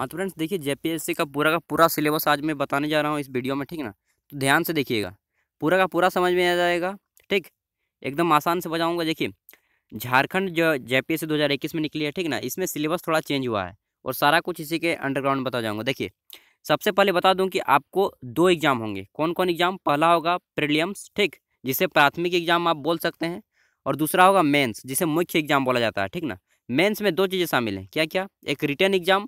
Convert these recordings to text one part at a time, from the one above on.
हाँ तो फ्रेंड्स देखिए जेपीएससी का पूरा का पूरा सिलेबस आज मैं बताने जा रहा हूँ इस वीडियो में ठीक ना तो ध्यान से देखिएगा पूरा का पूरा समझ में आ जाएगा ठीक एकदम आसान से बजाऊँगा देखिए झारखंड जो जे पी एस दो हज़ार इक्कीस में निकली है ठीक ना इसमें सिलेबस थोड़ा चेंज हुआ है और सारा कुछ इसी के अंडरग्राउंड बता जाऊँगा देखिए सबसे पहले बता दूँ कि आपको दो एग्ज़ाम होंगे कौन कौन एग्ज़ाम पहला होगा प्रिलियम्स ठीक जिसे प्राथमिक एग्ज़ाम आप बोल सकते हैं और दूसरा होगा मेंस जिसे मुख्य एग्ज़ाम बोला जाता है ठीक ना मेंस में दो चीज़ें शामिल हैं क्या क्या एक रिटर्न एग्ज़ाम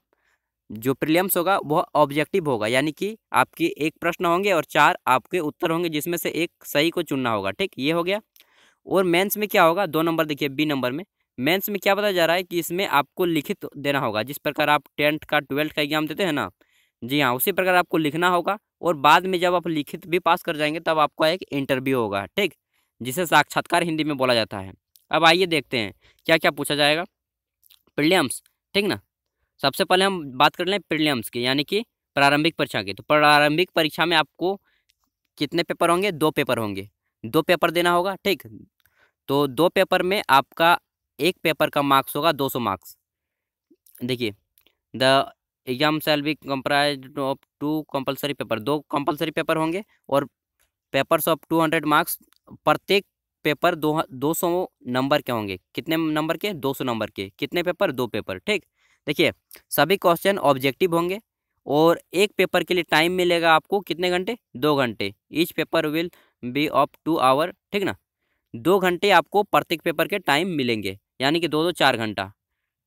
जो प्रिलियम्स होगा वह ऑब्जेक्टिव होगा यानी कि आपके एक प्रश्न होंगे और चार आपके उत्तर होंगे जिसमें से एक सही को चुनना होगा ठीक ये हो गया और मेंस में क्या होगा दो नंबर देखिए बी नंबर में मेंस में क्या बताया जा रहा है कि इसमें आपको लिखित देना होगा जिस प्रकार आप टेंथ का ट्वेल्थ का एग्जाम देते हैं ना जी हाँ उसी प्रकार आपको लिखना होगा और बाद में जब आप लिखित भी पास कर जाएंगे तब आपका एक इंटरव्यू होगा ठीक जिसे साक्षात्कार हिंदी में बोला जाता है अब आइए देखते हैं क्या क्या पूछा जाएगा प्रिलियम्स ठीक ना सबसे पहले हम बात कर लें प्रिलियम्स की यानी कि प्रारंभिक परीक्षा की तो प्रारंभिक परीक्षा में आपको कितने पेपर होंगे दो पेपर होंगे दो पेपर देना होगा ठीक तो दो पेपर में आपका एक पेपर का मार्क्स होगा दो सौ मार्क्स देखिए the exam shall be comprised of two compulsory paper दो कंपलसरी पेपर होंगे और papers of two hundred marks प्रत्येक पेपर दो दो सौ नंबर के होंगे कितने नंबर के दो सौ नंबर के कितने पेपर दो पेपर ठीक देखिए सभी क्वेश्चन ऑब्जेक्टिव होंगे और एक पेपर के लिए टाइम मिलेगा आपको कितने घंटे दो घंटे each paper will be of two hour ठीक ना दो घंटे आपको प्रत्येक पेपर के टाइम मिलेंगे यानी कि दो दो चार घंटा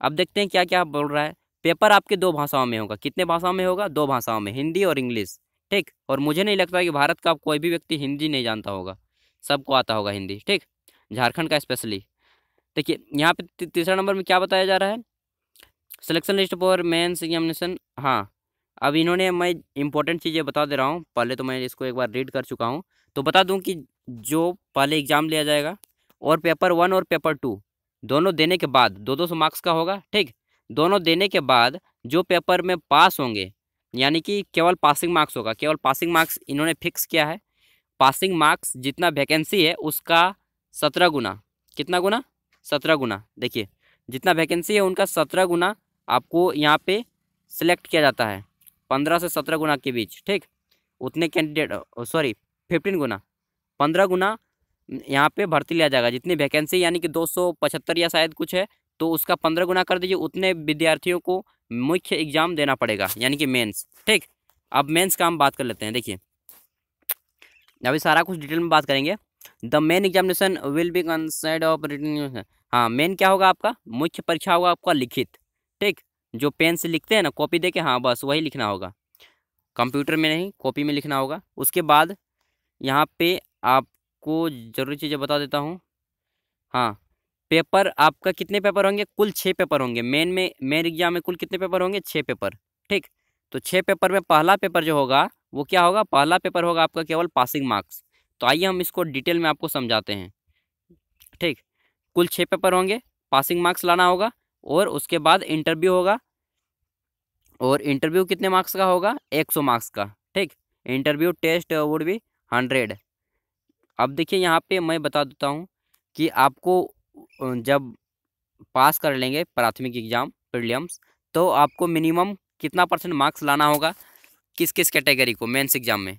अब देखते हैं क्या क्या बोल रहा है पेपर आपके दो भाषाओं में होगा कितने भाषाओं में होगा दो भाषाओं में हिंदी और इंग्लिश ठीक और मुझे नहीं लगता कि भारत का कोई भी व्यक्ति हिंदी नहीं जानता होगा सबको आता होगा हिंदी ठीक झारखंड का स्पेशली देखिए यहाँ पे तीसरा नंबर में क्या बताया जा रहा है selection list for mains examination हाँ अब इन्होंने मैं इंपॉर्टेंट चीज़ें बता दे रहा हूँ पहले तो मैं इसको एक बार रीड कर चुका हूँ तो बता दूँ कि जो पहले एग्ज़ाम लिया जाएगा और पेपर वन और पेपर टू दोनों देने के बाद दो दो सौ मार्क्स का होगा ठीक दोनों देने के बाद जो पेपर में पास होंगे यानी कि केवल पासिंग मार्क्स होगा केवल पासिंग मार्क्स इन्होंने फिक्स किया है पासिंग मार्क्स जितना वैकेंसी है उसका सत्रह गुना कितना गुना सत्रह गुना देखिए जितना वैकेंसी है उनका सत्रह गुना आपको यहाँ पे सिलेक्ट किया जाता है पंद्रह से सत्रह गुना के बीच ठीक उतने कैंडिडेट सॉरी फिफ्टीन गुना पंद्रह गुना यहाँ पे भर्ती लिया जाएगा जितनी वैकेंसी यानी कि दो सौ पचहत्तर या शायद कुछ है तो उसका पंद्रह गुना कर दीजिए उतने विद्यार्थियों को मुख्य एग्जाम देना पड़ेगा यानी कि मेन्स ठीक अब मेन्स का हम बात कर लेते हैं देखिए अभी सारा कुछ डिटेल में बात करेंगे the main examination will be consist of written हाँ मेन क्या होगा आपका मुख्य परीक्षा होगा आपका लिखित ठीक जो पेन से लिखते हैं ना कॉपी दे के हाँ बस वही लिखना होगा कंप्यूटर में नहीं कॉपी में लिखना होगा उसके बाद यहाँ पे आपको ज़रूरी चीज़ें बता देता हूँ हाँ पेपर आपका कितने पेपर होंगे कुल छः पेपर होंगे मेन में मेन एग्जाम में कुल कितने पेपर होंगे छः पेपर ठीक तो छः पेपर में पहला पेपर जो होगा वो क्या होगा पहला पेपर होगा आपका केवल पासिंग मार्क्स तो आइए हम इसको डिटेल में आपको समझाते हैं ठीक कुल छः पेपर होंगे पासिंग मार्क्स लाना होगा और उसके बाद इंटरव्यू होगा और इंटरव्यू कितने मार्क्स का होगा एक सौ मार्क्स का ठीक interview test would be hundred अब देखिए यहाँ पे मैं बता देता हूँ कि आपको जब पास कर लेंगे प्राथमिक एग्ज़ाम प्रीलियम्स तो आपको मिनिमम कितना परसेंट मार्क्स लाना होगा किस किस कैटेगरी को मेंस एग्ज़ाम में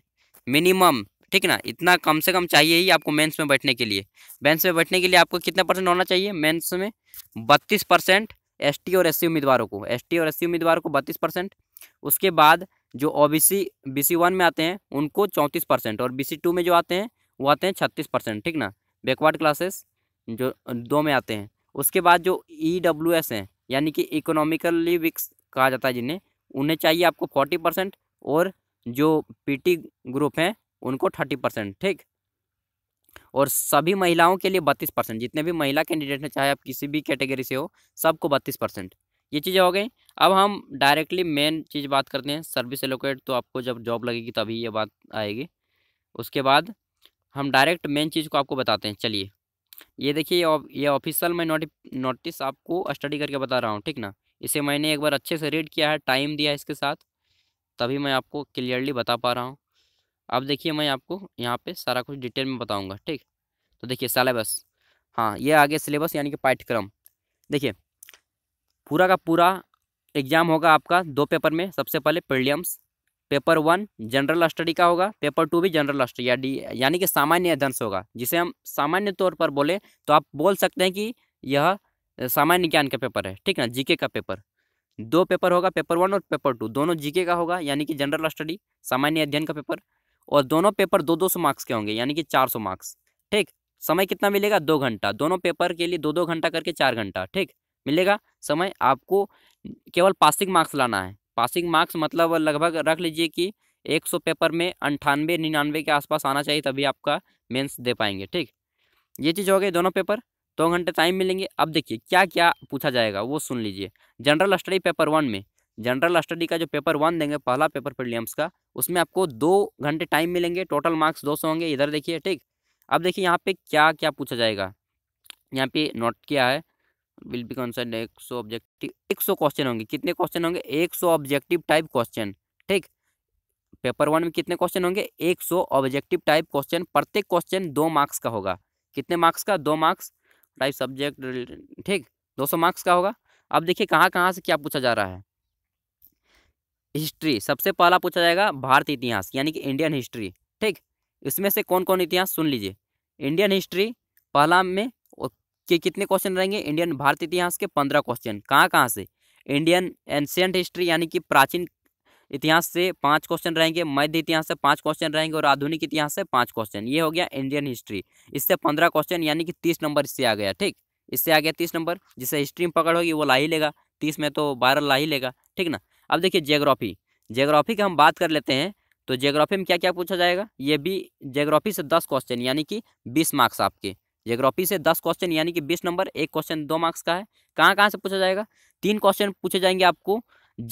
मिनिमम ठीक ना इतना कम से कम चाहिए ही आपको मेंस में बैठने के लिए मेंस में बैठने के लिए आपको कितना परसेंट होना चाहिए मेंस में बत्तीस परसेंट एस और एस उम्मीदवारों को एस और एस उम्मीदवारों को बत्तीस परसेंट उसके बाद जो O B C B C one में आते हैं उनको चौंतीस परसेंट और बी सी टू में जो आते हैं वो आते हैं छत्तीस परसेंट ठीक ना बैकवर्ड क्लासेस जो दो में आते हैं उसके बाद जो ई डब्ल्यू एस हैं यानी कि इकोनॉमिकली विक्स कहा जाता है जिन्हें उन्हें चाहिए आपको फोर्टी परसेंट और जो टी ग्रुप हैं उनको थर्टी परसेंट ठीक और सभी महिलाओं के लिए बत्तीस परसेंट जितने भी महिला कैंडिडेट हैं चाहे आप किसी भी कैटेगरी से हो सबको बत्तीस परसेंट ये चीज़ें हो गई अब हम डायरेक्टली मेन चीज़ बात करते हैं सर्विस एलोकेट तो आपको जब जॉब लगेगी तभी ये बात आएगी उसके बाद हम डायरेक्ट मेन चीज़ को आपको बताते हैं चलिए ये देखिए ये ऑफिशियल मैं नोटि नोटिस आपको स्टडी करके बता रहा हूँ ठीक ना इसे मैंने एक बार अच्छे से रीड किया है टाइम दिया है इसके साथ तभी मैं आपको क्लियरली बता पा रहा हूँ अब देखिए मैं आपको यहाँ पे सारा कुछ डिटेल में बताऊँगा ठीक तो देखिए सलेबस हाँ ये आगे सिलेबस यानी कि पाठ्यक्रम देखिए पूरा का पूरा एग्ज़ाम होगा आपका दो पेपर में सबसे पहले prelims paper one general study का होगा पेपर टू भी जनरल स्टडी या डी यानी कि सामान्य अध्ययन होगा जिसे हम सामान्य तौर पर बोले तो आप बोल सकते हैं कि यह सामान्य ज्ञान का पेपर है ठीक ना जीके का पेपर दो पेपर होगा पेपर वन और पेपर टू दोनों जीके का होगा यानी कि जनरल स्टडी सामान्य अध्ययन का पेपर और दोनों पेपर दो दो सौ मार्क्स के होंगे यानी कि चार सौ मार्क्स ठीक समय कितना मिलेगा दो घंटा दोनों पेपर के लिए दो दो घंटा करके चार घंटा ठीक मिलेगा समय आपको केवल पासिंग मार्क्स लाना है पासिंग मार्क्स मतलब लगभग रख लीजिए कि एक सौ पेपर में अंठानवे निन्यानवे के आसपास आना चाहिए तभी आपका मेंस दे पाएंगे ठीक ये चीज़ हो गई दोनों पेपर दो घंटे टाइम मिलेंगे अब देखिए क्या क्या पूछा जाएगा वो सुन लीजिए जनरल स्टडी पेपर वन में जनरल स्टडी का जो पेपर वन देंगे पहला पेपर प्रीलियम्स का उसमें आपको दो घंटे टाइम मिलेंगे टोटल मार्क्स दो सौ होंगे इधर देखिए ठीक अब देखिए यहाँ पे क्या क्या पूछा जाएगा यहाँ पे नोट किया है विल बी कंसर्न एक सौ ऑब्जेक्टिव एक सौ क्वेश्चन होंगे कितने क्वेश्चन होंगे एक सौ ऑब्जेक्टिव टाइप क्वेश्चन ठीक पेपर वन में कितने क्वेश्चन होंगे एक सौ ऑब्जेक्टिव टाइप क्वेश्चन प्रत्येक क्वेश्चन दो मार्क्स का होगा कितने मार्क्स का दो मार्क्स टाइप सब्जेक्ट ठीक दो सौ मार्क्स का होगा अब देखिए कहाँ कहाँ से क्या पूछा जा रहा है हिस्ट्री सबसे पहला पूछा जाएगा भारत इतिहास यानी कि इंडियन हिस्ट्री ठीक इसमें से कौन कौन इतिहास सुन लीजिए इंडियन हिस्ट्री पहला में के कितने क्वेश्चन रहेंगे इंडियन भारत इतिहास के पंद्रह क्वेश्चन कहाँ कहाँ से इंडियन एंशियंट हिस्ट्री यानी कि प्राचीन इतिहास से पांच क्वेश्चन रहेंगे मध्य इतिहास से पांच क्वेश्चन रहेंगे और आधुनिक इतिहास से पांच क्वेश्चन ये हो गया इंडियन हिस्ट्री इससे पंद्रह क्वेश्चन यानी कि तीस नंबर इससे आ गया ठीक इससे आ गया तीस नंबर जिसे हिस्ट्री में पकड़ होगी वो ला ही लेगा तीस में तो बारह ला ही लेगा ठीक ना अब देखिए जियोग्राफी जियोग्राफी की हम बात कर लेते हैं तो जियोग्राफी में क्या क्या पूछा जाएगा ये भी जियोग्राफी से दस क्वेश्चन यानी कि बीस मार्क्स आपके जियोग्राफी से दस क्वेश्चन यानी कि बीस नंबर एक क्वेश्चन दो मार्क्स का है कहाँ कहाँ से पूछा जाएगा तीन क्वेश्चन पूछे जाएंगे आपको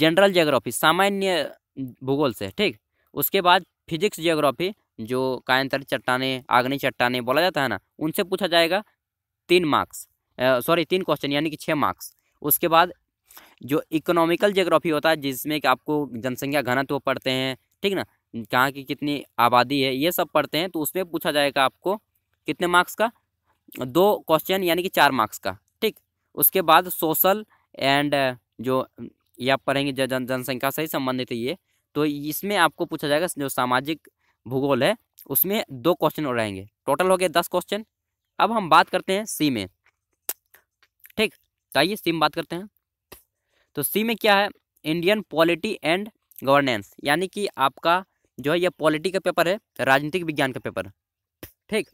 जनरल जियोग्राफी सामान्य भूगोल से ठीक उसके बाद फिजिक्स जियोग्राफी जो कायंतरी चट्टाने आग्नि चट्टाने बोला जाता है ना उनसे पूछा जाएगा तीन मार्क्स सॉरी तीन क्वेश्चन यानी कि छः मार्क्स उसके बाद जो इकोनॉमिकल जोग्राफी होता है जिसमें कि आपको जनसंख्या घनत्व तो पढ़ते हैं ठीक ना कहाँ की कितनी आबादी है ये सब पढ़ते हैं तो उसमें पूछा जाएगा आपको कितने मार्क्स का दो क्वेश्चन यानी कि चार मार्क्स का ठीक उसके बाद सोशल एंड जो ये आप पढ़ेंगे जन जनसंख्या से ही संबंधित है ये तो इसमें आपको पूछा जाएगा जो सामाजिक भूगोल है उसमें दो क्वेश्चन और रहेंगे टोटल हो गए दस क्वेश्चन अब हम बात करते हैं सी में ठीक तो आइए सी में बात करते हैं तो सी में क्या है इंडियन पॉलिटी एंड गवर्नेंस यानी कि आपका जो है यह पॉलिटी का पेपर है राजनीतिक विज्ञान का पेपर ठीक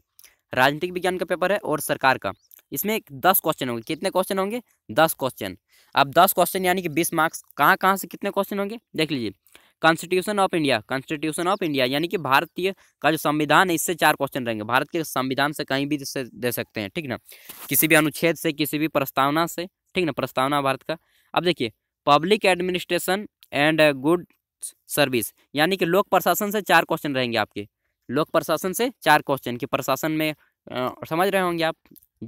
राजनीतिक विज्ञान का पेपर है और सरकार का इसमें दस क्वेश्चन होंगे कितने क्वेश्चन होंगे दस क्वेश्चन अब दस क्वेश्चन यानी कि बीस मार्क्स कहाँ कहाँ से कितने क्वेश्चन होंगे देख लीजिए constitution of India constitution of India यानी कि भारतीय का जो संविधान है इससे चार क्वेश्चन रहेंगे भारत के संविधान से कहीं भी दे सकते हैं ठीक ना किसी भी अनुच्छेद से किसी भी प्रस्तावना से ठीक ना प्रस्तावना भारत का अब देखिए public administration and good service यानी कि लोक प्रशासन से चार क्वेश्चन रहेंगे आपके लोक प्रशासन से चार क्वेश्चन कि प्रशासन में आ, समझ रहे होंगे आप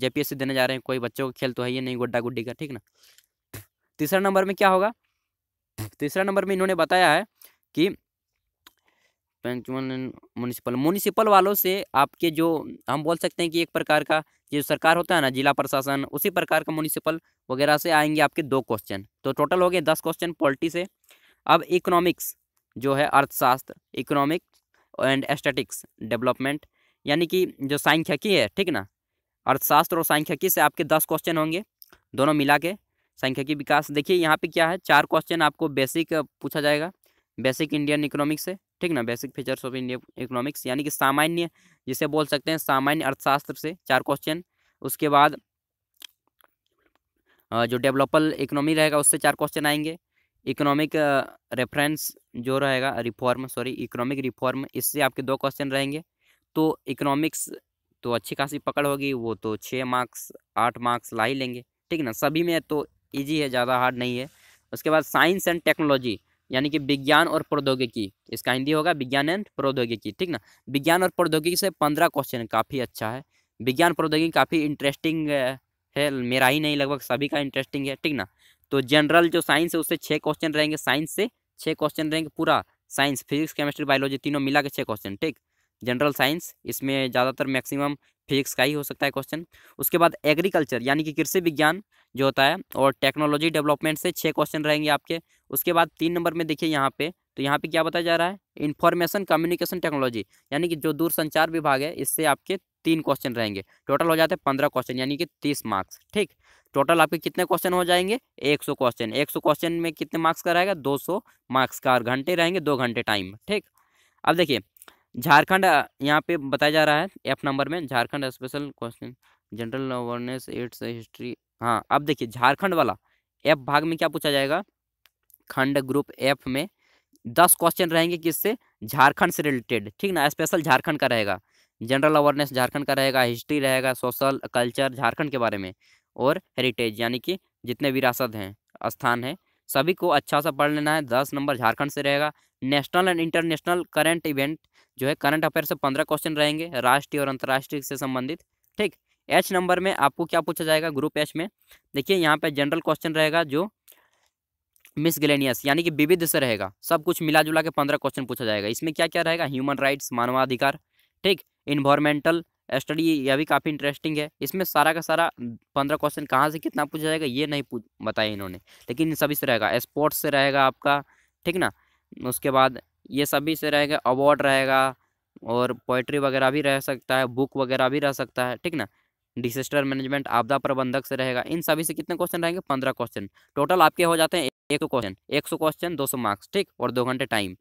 जेपीएससी देने जा रहे हैं कोई बच्चों का खेल तो है ये नहीं गुड्डा गुड्डी का ठीक ना तीसरा नंबर में क्या होगा तीसरा नंबर में इन्होंने बताया है कि पंचवन म्यूनिसिपल म्यूनिसिपल वालों से आपके जो हम बोल सकते हैं कि एक प्रकार का जो सरकार होता है ना जिला प्रशासन उसी प्रकार का म्यूनिसिपल वगैरह से आएंगे आपके दो क्वेश्चन तो टोटल हो गए दस क्वेश्चन पॉलिटी से अब इकोनॉमिक्स जो है अर्थशास्त्र इकोनॉमिक एंड एस्टेटिक्स डेवलपमेंट यानी कि जो सांख्यिकी है ठीक ना अर्थशास्त्र और सांख्यिकी से आपके दस क्वेश्चन होंगे दोनों मिला के सांख्यिकी विकास देखिए यहाँ पे क्या है चार क्वेश्चन आपको बेसिक पूछा जाएगा बेसिक इंडियन इकोनॉमिक्स से ठीक ना basic features of Indian economics यानी कि सामान्य जिसे बोल सकते हैं सामान्य अर्थशास्त्र से चार क्वेश्चन उसके बाद जो डेवलपल इकोनॉमी रहेगा उससे चार क्वेश्चन आएंगे इकोनॉमिक रेफरेंस जो रहेगा रिफॉर्म सॉरी इकोनॉमिक रिफॉर्म इससे आपके दो क्वेश्चन रहेंगे तो इकोनॉमिक्स तो अच्छी खासी पकड़ होगी वो तो छः मार्क्स आठ मार्क्स ला ही लेंगे ठीक ना सभी में तो ईजी है ज़्यादा हार्ड नहीं है उसके बाद साइंस एंड टेक्नोलॉजी यानी कि विज्ञान और प्रौद्योगिकी इसका हिंदी होगा विज्ञान एंड प्रौद्योगिकी ठीक ना विज्ञान और प्रौद्योगिकी से पंद्रह क्वेश्चन काफ़ी अच्छा है विज्ञान प्रौद्योगिकी काफ़ी इंटरेस्टिंग है मेरा ही नहीं लगभग सभी का इंटरेस्टिंग है ठीक ना तो जनरल जो साइंस है उससे छः क्वेश्चन रहेंगे साइंस से छः क्वेश्चन रहेंगे पूरा साइंस फिजिक्स केमिस्ट्री बायोलॉजी तीनों मिला के छः क्वेश्चन ठीक जनरल साइंस इसमें ज़्यादातर मैक्सिमम फिजिक्स का ही हो सकता है क्वेश्चन उसके बाद एग्रीकल्चर यानी कि कृषि विज्ञान जो होता है और टेक्नोलॉजी डेवलपमेंट से छः क्वेश्चन रहेंगे आपके उसके बाद तीन नंबर में देखिए यहाँ पे तो यहाँ पे क्या बताया जा रहा है इन्फॉर्मेशन कम्युनिकेशन टेक्नोलॉजी यानी कि जो दूरसंचार विभाग है इससे आपके तीन क्वेश्चन रहेंगे टोटल हो जाते हैं पंद्रह क्वेश्चन यानी कि तीस मार्क्स ठीक टोटल आपके कितने क्वेश्चन हो जाएंगे एक सौ क्वेश्चन एक सौ क्वेश्चन में कितने मार्क्स का रहेगा दो सौ मार्क्स का और घंटे रहेंगे दो घंटे टाइम ठीक अब देखिए झारखंड यहाँ पे बताया जा रहा है एफ नंबर में Jharkhand special question general awareness aids history हाँ अब देखिए झारखंड वाला एफ भाग में क्या पूछा जाएगा खंड ग्रुप एफ में दस क्वेश्चन रहेंगे किससे झारखंड से रिलेटेड ठीक ना स्पेशल झारखंड का रहेगा जनरल अवेयरनेस झारखंड का रहेगा हिस्ट्री रहेगा सोशल कल्चर झारखंड के बारे में और हेरिटेज यानी कि जितने विरासत हैं स्थान हैं सभी को अच्छा सा पढ़ लेना है दस नंबर झारखंड से रहेगा national and international current event जो है करंट अफेयर से पंद्रह क्वेश्चन रहेंगे राष्ट्रीय और अंतर्राष्ट्रीय से संबंधित ठीक एच नंबर में आपको क्या पूछा जाएगा ग्रुप एच में देखिए यहाँ पे जनरल क्वेश्चन रहेगा जो मिस गलेनियस यानी कि विविध से रहेगा सब कुछ मिला जुला के पंद्रह क्वेश्चन पूछा जाएगा इसमें क्या क्या रहेगा ह्यूमन राइट्स मानवाधिकार ठीक इन्वायरमेंटल स्टडी यह भी काफ़ी इंटरेस्टिंग है इसमें सारा का सारा पंद्रह क्वेश्चन कहाँ से कितना पूछा जाएगा ये नहीं बताया इन्होंने लेकिन सभी से रहेगा स्पोर्ट्स से रहेगा आपका ठीक ना उसके बाद ये सभी से रहेगा अवार्ड रहेगा और पोइट्री वगैरह भी रह सकता है बुक वगैरह भी रह सकता है ठीक ना डिसेस्टर मैनेजमेंट आपदा प्रबंधक से रहेगा इन सभी से कितने क्वेश्चन रहेंगे पंद्रह क्वेश्चन टोटल आपके हो जाते हैं एक क्वेश्चन एक सौ क्वेश्चन दो सौ मार्क्स ठीक और दो घंटे टाइम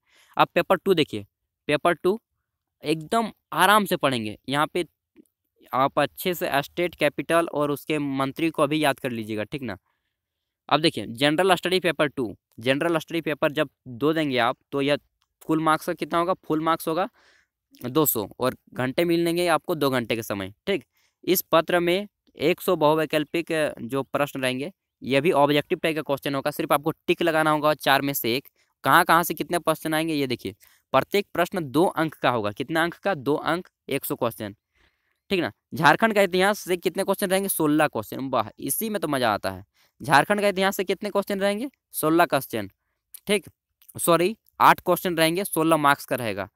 अब पेपर टू देखिए पेपर टू एकदम आराम से पढ़ेंगे यहाँ पे आप अच्छे से स्टेट कैपिटल और उसके मंत्री को भी याद कर लीजिएगा ठीक ना अब देखिए general study paper two general study paper जब दो देंगे आप तो यह फुल मार्क्स का कितना होगा फुल मार्क्स होगा दो सौ और घंटे मिलेंगे आपको दो घंटे के समय ठीक इस पत्र में एक सौ बहुवैकल्पिक जो प्रश्न रहेंगे यह भी ऑब्जेक्टिव टाइप का क्वेश्चन होगा सिर्फ आपको टिक लगाना होगा चार में से एक कहाँ कहाँ से कितने क्वेश्चन आएंगे ये देखिए प्रत्येक प्रश्न दो अंक का होगा कितना अंक का दो अंक एक सौ क्वेश्चन ठीक ना झारखंड का इतिहास से कितने क्वेश्चन रहेंगे सोलह क्वेश्चन वाह इसी में तो मज़ा आता है झारखंड का इतिहास से कितने क्वेश्चन रहेंगे सोलह क्वेश्चन ठीक सॉरी आठ क्वेश्चन रहेंगे सोलह मार्क्स का रहेगा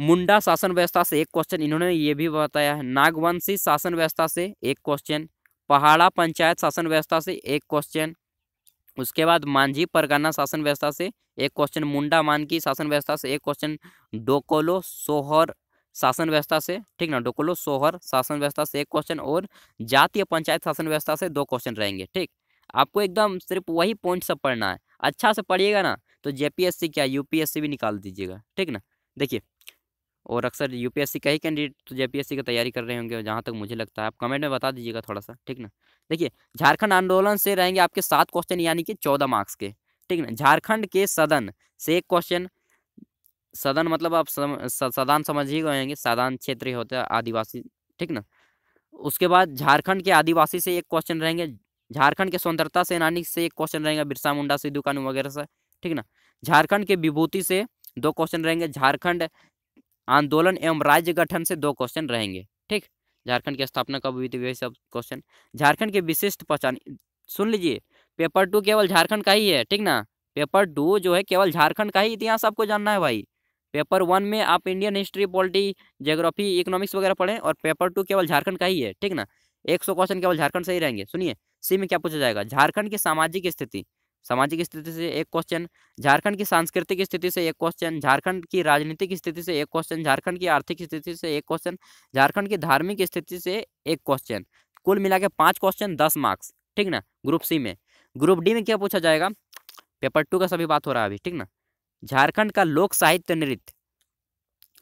मुंडा शासन व्यवस्था से एक क्वेश्चन इन्होंने ये भी बताया है नागवंशी शासन व्यवस्था से एक क्वेश्चन पहाड़ा पंचायत शासन व्यवस्था से एक क्वेश्चन उसके बाद मांझी परगाना शासन व्यवस्था से एक क्वेश्चन मुंडा मानकी शासन व्यवस्था से एक क्वेश्चन डोकोलो सोहर शासन व्यवस्था से ठीक ना डोकोलो सोहर शासन व्यवस्था से एक क्वेश्चन और जातीय पंचायत शासन व्यवस्था से दो क्वेश्चन रहेंगे ठीक आपको एकदम सिर्फ वही पॉइंट सब पढ़ना है अच्छा से पढ़िएगा ना तो जेपीएससी क्या यूपीएससी भी निकाल दीजिएगा ठीक ना देखिए और अक्सर यूपीएससी का ही कैंडिडेट तो जेपीएससी की तैयारी कर रहे होंगे जहाँ तक मुझे लगता है आप कमेंट में बता दीजिएगा थोड़ा सा ठीक ना देखिए झारखंड आंदोलन से रहेंगे आपके सात क्वेश्चन यानी कि चौदह मार्क्स के ठीक ना झारखंड के सदन से एक क्वेश्चन सदन मतलब आप सम, स, सदान समझ ही गए सदान क्षेत्र होते आदिवासी ठीक ना उसके बाद झारखंड के आदिवासी से एक क्वेश्चन रहेंगे झारखंड के स्वतंत्रता सेनानी से एक क्वेश्चन रहेंगे बिरसा मुंडा सिद्धू कानू वगैरह से ठीक ना झारखंड के विभूति से दो क्वेश्चन रहेंगे झारखंड आंदोलन एवं राज्य गठन से दो क्वेश्चन रहेंगे ठीक झारखंड की स्थापना कब हुई थी वही सब क्वेश्चन झारखंड के विशिष्ट पहचान सुन लीजिए पेपर टू केवल झारखंड का ही है ठीक ना पेपर टू जो है केवल झारखंड का ही इतिहास आपको जानना है भाई पेपर वन में आप Indian history polity geography economics वगैरह पढ़ें और पेपर टू केवल झारखंड का ही है ठीक ना एक सौ क्वेश्चन केवल झारखंड से ही रहेंगे सुनिए सी में क्या पूछा जाएगा झारखंड की सामाजिक स्थिति सामाजिक स्थिति से एक क्वेश्चन झारखंड की सांस्कृतिक स्थिति से एक क्वेश्चन झारखंड की राजनीतिक स्थिति से एक क्वेश्चन झारखंड की आर्थिक स्थिति से एक क्वेश्चन झारखंड की धार्मिक स्थिति से एक क्वेश्चन कुल मिला के पाँच क्वेश्चन दस मार्क्स ठीक ना ग्रुप सी में ग्रुप डी में क्या पूछा जाएगा पेपर टू का सभी बात हो रहा है अभी ठीक ना झारखंड का लोक साहित्य नृत्य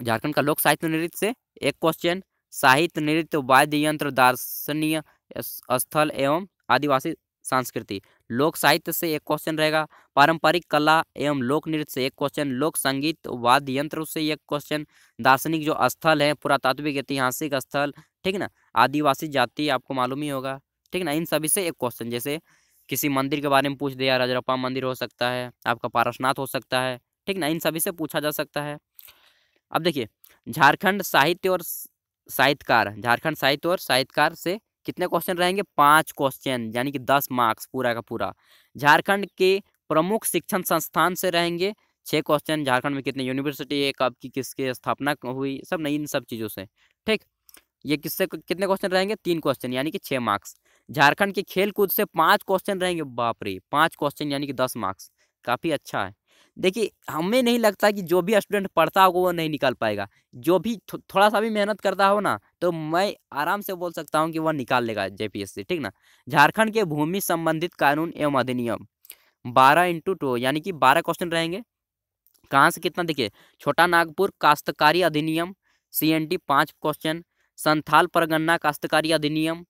झारखंड का लोक साहित्य नृत्य से एक क्वेश्चन साहित्य नृत्य वाद्य यंत्र दार्शनीय स्थल एवं आदिवासी संस्कृति लोक साहित्य से एक क्वेश्चन रहेगा पारंपरिक कला एवं लोक नृत्य से एक क्वेश्चन लोक संगीत वाद्य यंत्र से एक क्वेश्चन दार्शनिक जो स्थल है पुरातात्विक ऐतिहासिक स्थल ठीक ना आदिवासी जाति आपको मालूम ही होगा ठीक ना इन सभी से एक क्वेश्चन जैसे किसी मंदिर के बारे में पूछ दिया रजरप्पा मंदिर हो सकता है आपका पारसनाथ हो सकता है ठीक ना इन सभी से पूछा जा सकता है अब देखिए झारखंड साहित्य और साहित्यकार झारखंड साहित्य और साहित्यकार से कितने क्वेश्चन रहेंगे पांच क्वेश्चन यानी कि दस मार्क्स पूरा का पूरा झारखंड के प्रमुख शिक्षण संस्थान से रहेंगे छः क्वेश्चन झारखंड में कितने यूनिवर्सिटी है कब की किसके स्थापना हुई सब नहीं इन सब चीज़ों से ठीक ये किससे कितने क्वेश्चन रहेंगे तीन क्वेश्चन यानी कि छः मार्क्स झारखंड के खेल कूद से पाँच क्वेश्चन रहेंगे बाप रे पाँच क्वेश्चन यानी कि दस मार्क्स काफ़ी अच्छा है देखिए हमें नहीं लगता कि जो भी स्टूडेंट पढ़ता होगा वो नहीं निकाल पाएगा जो भी थो, थोड़ा सा भी मेहनत करता हो ना तो मैं आराम से बोल सकता हूँ कि वह निकाल लेगा जेपीएससी ठीक ना झारखंड के भूमि संबंधित कानून एवं अधिनियम बारह इंटू टू यानी कि बारह क्वेश्चन रहेंगे कहाँ से कितना देखिए छोटा नागपुर काश्तकारी अधिनियम सी एन टी पाँच क्वेश्चन संथाल परगन्ना काश्तकारी अधिनियम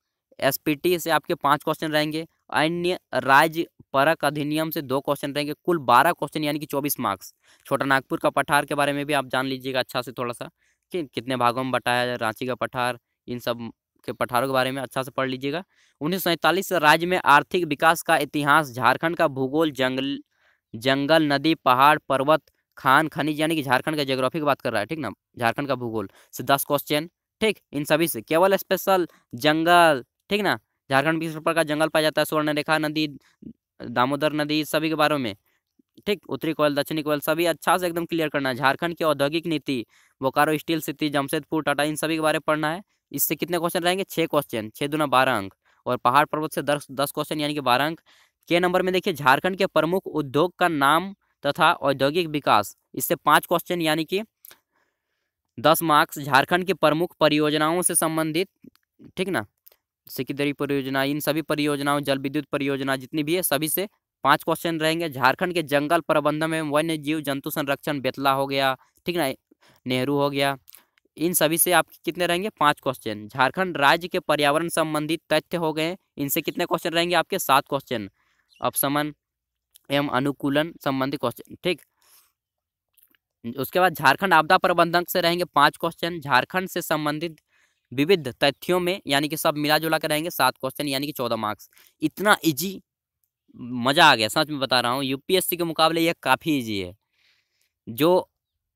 टी से आपके पाँच क्वेश्चन रहेंगे अन्य राज्य परक अधिनियम से दो क्वेश्चन रहेंगे कुल बारह क्वेश्चन यानी कि चौबीस मार्क्स छोटा नागपुर का पठार के बारे में भी आप जान लीजिएगा अच्छा से थोड़ा सा कि कितने भागों में बटाया जाए रांची का पठार इन सब के पठारों के बारे में अच्छा से पढ़ लीजिएगा उन्नीस से राज्य में आर्थिक विकास का इतिहास झारखंड का भूगोल जंगल जंगल नदी पहाड़ पर्वत खान खनिज यानी कि झारखंड का जोग्राफी की बात कर रहा है ठीक ना झारखंड का भूगोल से दस क्वेश्चन ठीक इन सभी से केवल स्पेशल जंगल ठीक ना झारखंड प्रकार का जंगल पाया जाता है स्वर्ण रेखा नदी दामोदर नदी सभी के बारे में ठीक उत्तरी कोयल दक्षिणी कोयल सभी अच्छा से एकदम क्लियर करना है झारखंड की औद्योगिक नीति बोकारो स्टील सिटी जमशेदपुर टाटा इन सभी के बारे में पढ़ना है इससे कितने क्वेश्चन रहेंगे छः क्वेश्चन छः दुना बारह अंक और पहाड़ पर्वत से दस दस क्वेश्चन यानी कि बारह अंक के नंबर में देखिए झारखंड के प्रमुख उद्योग का नाम तथा औद्योगिक विकास इससे पाँच क्वेश्चन यानी कि दस मार्क्स झारखंड की प्रमुख परियोजनाओं से संबंधित ठीक ना सिकिदरी परियोजना इन सभी परियोजनाओं जल विद्युत परियोजना जितनी भी है सभी से पांच क्वेश्चन रहेंगे झारखंड के जंगल प्रबंधन में वन्य जीव जंतु संरक्षण बेतला हो गया ठीक ना नेहरू हो गया इन सभी से आपके कितने रहेंगे पांच क्वेश्चन झारखंड राज्य के पर्यावरण संबंधित तथ्य हो गए इनसे कितने क्वेश्चन रहेंगे आपके सात क्वेश्चन अपशमन एवं अनुकूलन संबंधी क्वेश्चन ठीक उसके बाद झारखंड आपदा प्रबंधन से रहेंगे पांच क्वेश्चन झारखंड से संबंधित विविध तथ्यों में यानी कि सब मिला जुला कर रहेंगे सात क्वेश्चन यानी कि चौदह मार्क्स इतना इजी मज़ा आ गया सच में बता रहा हूँ यूपीएससी के मुकाबले यह काफ़ी इजी है जो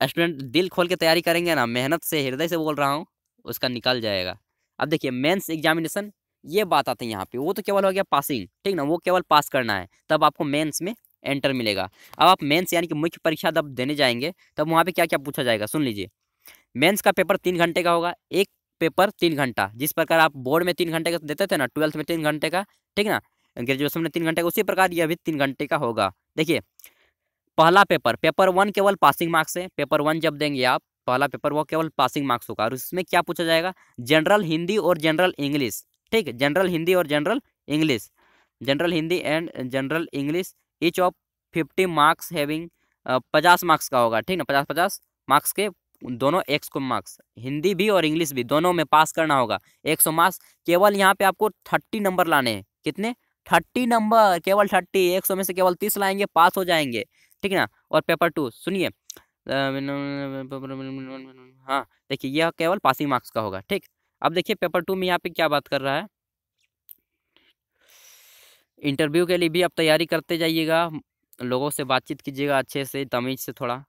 स्टूडेंट दिल खोल के तैयारी करेंगे ना मेहनत से हृदय से बोल रहा हूँ उसका निकल जाएगा अब देखिए मेंस एग्जामिनेशन ये बात आती है यहाँ पे वो तो केवल हो गया पासिंग ठीक ना वो केवल पास करना है तब आपको मेंस में एंटर मिलेगा अब आप मेंस यानी कि मुख्य परीक्षा जब देने जाएंगे तब वहाँ पे क्या क्या पूछा जाएगा सुन लीजिए मेंस का पेपर तीन घंटे का होगा एक पेपर तीन घंटा जिस प्रकार आप बोर्ड में तीन घंटे का देते थे ना ट्वेल्थ में तीन घंटे का ठीक ना ग्रेजुएशन में तीन घंटे का उसी प्रकार यह भी तीन घंटे का होगा देखिए पहला पेपर पेपर वन केवल पासिंग मार्क्स है पेपर वन जब देंगे आप पहला पेपर वो केवल पासिंग मार्क्स होगा और इसमें क्या पूछा जाएगा जनरल हिंदी और जनरल इंग्लिश ठीक है जनरल हिंदी और general English general Hindi and general English each of fifty marks having पचास मार्क्स का होगा ठीक ना पचास पचास मार्क्स के दोनों एक सौ मार्क्स हिंदी भी और इंग्लिश भी दोनों में पास करना होगा एक सौ मार्क्स केवल यहाँ पे आपको थर्टी नंबर लाने हैं कितने थर्टी नंबर केवल थर्टी एक सौ में से केवल तीस लाएंगे पास हो जाएंगे ठीक है ना और पेपर टू सुनिए हाँ देखिए यह केवल पासिंग मार्क्स का होगा ठीक अब देखिए पेपर टू में यहाँ पे क्या बात कर रहा है इंटरव्यू के लिए भी आप तैयारी करते जाइएगा लोगों से बातचीत कीजिएगा अच्छे से तमीज से थोड़ा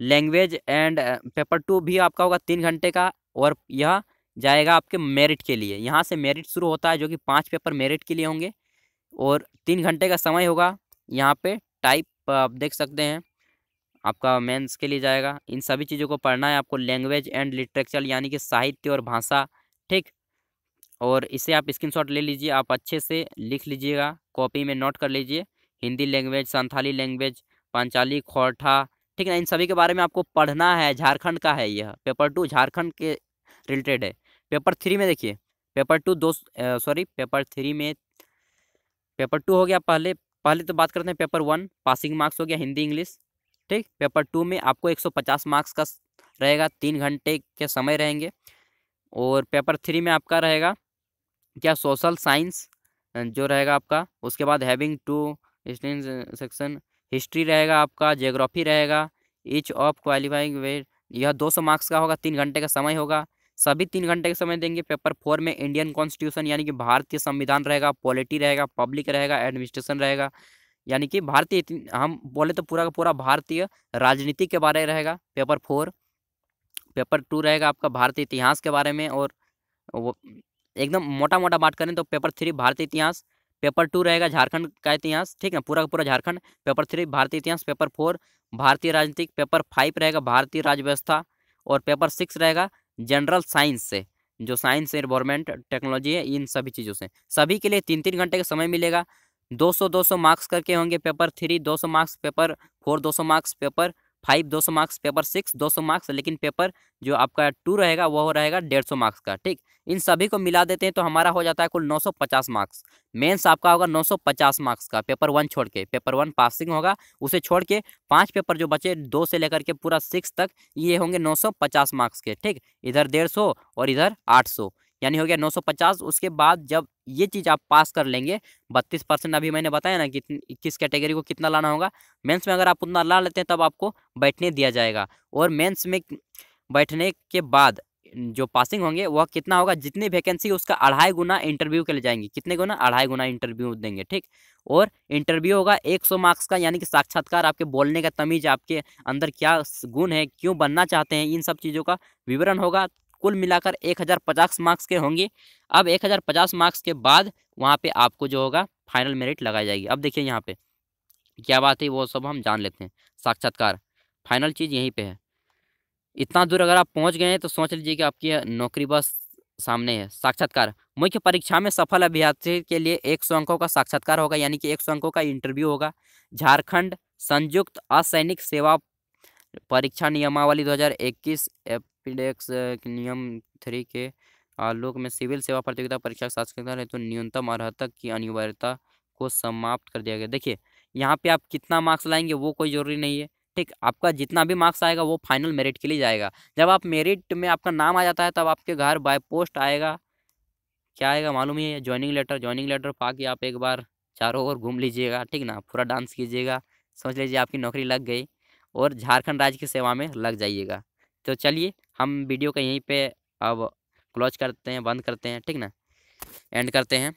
लैंग्वेज एंड पेपर टू भी आपका होगा तीन घंटे का और यह जाएगा आपके मेरिट के लिए यहाँ से मेरिट शुरू होता है जो कि पाँच पेपर मेरिट के लिए होंगे और तीन घंटे का समय होगा यहाँ पे टाइप आप देख सकते हैं आपका मेंस के लिए जाएगा इन सभी चीज़ों को पढ़ना है आपको लैंग्वेज एंड लिटरेचर यानी कि साहित्य और भाषा ठीक और इसे आप स्क्रीन ले लीजिए आप अच्छे से लिख लीजिएगा कॉपी में नोट कर लीजिए हिंदी लैंग्वेज संथाली लैंग्वेज पंचाली खोरठा ठीक है ना इन सभी के बारे में आपको पढ़ना है झारखंड का है यह पेपर टू झारखंड के रिलेटेड है पेपर थ्री में देखिए पेपर टू दो सॉरी पेपर थ्री में पेपर टू हो गया पहले पहले तो बात करते हैं पेपर वन पासिंग मार्क्स हो गया हिंदी इंग्लिश ठीक पेपर टू में आपको एक मार्क्स का रहेगा तीन घंटे के समय रहेंगे और पेपर थ्री में आपका रहेगा क्या सोशल साइंस जो रहेगा आपका उसके बाद हैविंग टू सेक्शन हिस्ट्री रहेगा आपका जियोग्राफी रहेगा ईच ऑफ क्वालिफाइंग वे यह 200 मार्क्स का होगा तीन घंटे का समय होगा सभी तीन घंटे का समय देंगे पेपर फोर में इंडियन कॉन्स्टिट्यूशन यानी कि भारतीय संविधान रहेगा पॉलिटी रहेगा पब्लिक रहेगा एडमिनिस्ट्रेशन रहेगा यानी कि भारतीय हम बोले तो पूरा का पूरा भारतीय राजनीति के बारे में रहेगा पेपर फोर पेपर टू रहेगा आपका भारतीय इतिहास के बारे में और वो एकदम मोटा मोटा बात करें तो पेपर थ्री भारतीय इतिहास पेपर टू रहेगा झारखंड का इतिहास ठीक है पूरा का पूरा झारखंड पेपर थ्री भारतीय इतिहास पेपर फोर भारतीय राजनीतिक पेपर फाइव रहेगा भारतीय राज्य व्यवस्था और पेपर सिक्स रहेगा जनरल साइंस से जो साइंस एनवायरमेंट टेक्नोलॉजी है इन सभी चीज़ों से सभी के लिए तीन तीन घंटे का समय मिलेगा 200 200 मार्क्स करके होंगे paper three 200 marks paper four 200 marks paper five दो सौ मार्क्स पेपर सिक्स दो सौ मार्क्स लेकिन पेपर जो आपका टू रहेगा वो रहेगा डेढ़ सौ मार्क्स का ठीक इन सभी को मिला देते हैं तो हमारा हो जाता है कुल नौ सौ पचास मार्क्स मेंस आपका होगा नौ सौ पचास मार्क्स का पेपर वन छोड़ के पेपर वन पासिंग होगा उसे छोड़ के पाँच पेपर जो बचे दो से लेकर के पूरा सिक्स तक ये होंगे नौ सौ पचास मार्क्स के ठीक इधर डेढ़ सौ और इधर आठ सौ यानी हो गया 950 उसके बाद जब ये चीज़ आप पास कर लेंगे बत्तीस परसेंट अभी मैंने बताया ना कि किस कैटेगरी को कितना लाना होगा मेंस में अगर आप उतना ला लेते हैं तब आपको बैठने दिया जाएगा और मेंस में बैठने के बाद जो पासिंग होंगे वह कितना होगा जितनी वैकेंसी उसका अढ़ाई गुना इंटरव्यू के लिए जाएंगी कितने गुना अढ़ाई गुना इंटरव्यू देंगे ठीक और इंटरव्यू होगा 100 मार्क्स का यानी कि साक्षात्कार आपके बोलने का तमीज आपके अंदर क्या गुण है क्यों बनना चाहते हैं इन सब चीज़ों का विवरण होगा कुल मिलाकर एक हज़ार पचास मार्क्स के होंगे अब एक हज़ार पचास मार्क्स के बाद वहाँ पे आपको जो होगा फाइनल मेरिट लगाई जाएगी अब देखिए यहाँ पे क्या बात है वो सब हम जान लेते हैं साक्षात्कार फाइनल चीज़ यहीं पे है इतना दूर अगर आप पहुँच गए हैं तो सोच लीजिए कि आपकी नौकरी बस सामने है साक्षात्कार मुख्य परीक्षा में सफल अभ्यर्थी के लिए एक सौ अंकों का साक्षात्कार होगा यानी कि एक सौ अंकों का इंटरव्यू होगा झारखंड संयुक्त असैनिक सेवा परीक्षा नियमावली 2021 रैपिडेक्स नियम थ्री के आलोक में सिविल सेवा प्रतियोगिता परीक्षा साक्षरता हेतु तो न्यूनतम अर्हता की अनिवार्यता को समाप्त कर दिया गया देखिए यहाँ पे आप कितना मार्क्स लाएंगे वो कोई ज़रूरी नहीं है ठीक आपका जितना भी मार्क्स आएगा वो फाइनल मेरिट के लिए जाएगा जब आप मेरिट में आपका नाम आ जाता है तब आपके घर बाय पोस्ट आएगा क्या आएगा मालूम ही है ज्वाइनिंग लेटर ज्वाइनिंग लेटर पा के आप एक बार चारों ओर घूम लीजिएगा ठीक ना पूरा डांस कीजिएगा समझ लीजिए आपकी नौकरी लग गई और झारखंड राज्य की सेवा में लग जाइएगा तो चलिए हम वीडियो का यहीं पे अब क्लोज करते हैं बंद करते हैं ठीक ना एंड करते हैं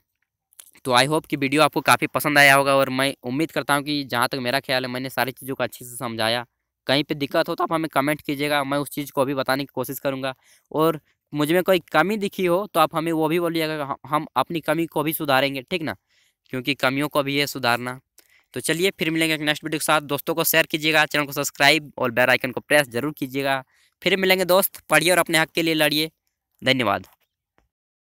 तो आई होप कि वीडियो आपको काफ़ी पसंद आया होगा और मैं उम्मीद करता हूँ कि जहाँ तक मेरा ख्याल है मैंने सारी चीज़ों को अच्छे से समझाया कहीं पे दिक्कत हो तो आप हमें कमेंट कीजिएगा मैं उस चीज़ को भी बताने की कोशिश करूँगा और मुझ में कोई कमी दिखी हो तो आप हमें वो भी बोलिएगा हम अपनी कमी को भी सुधारेंगे ठीक ना क्योंकि कमियों को भी है सुधारना तो चलिए फिर मिलेंगे नेक्स्ट वीडियो के साथ दोस्तों को शेयर कीजिएगा चैनल को सब्सक्राइब और बेल आइकन को प्रेस जरूर कीजिएगा फिर मिलेंगे दोस्त पढ़िए और अपने हक के लिए लड़िए धन्यवाद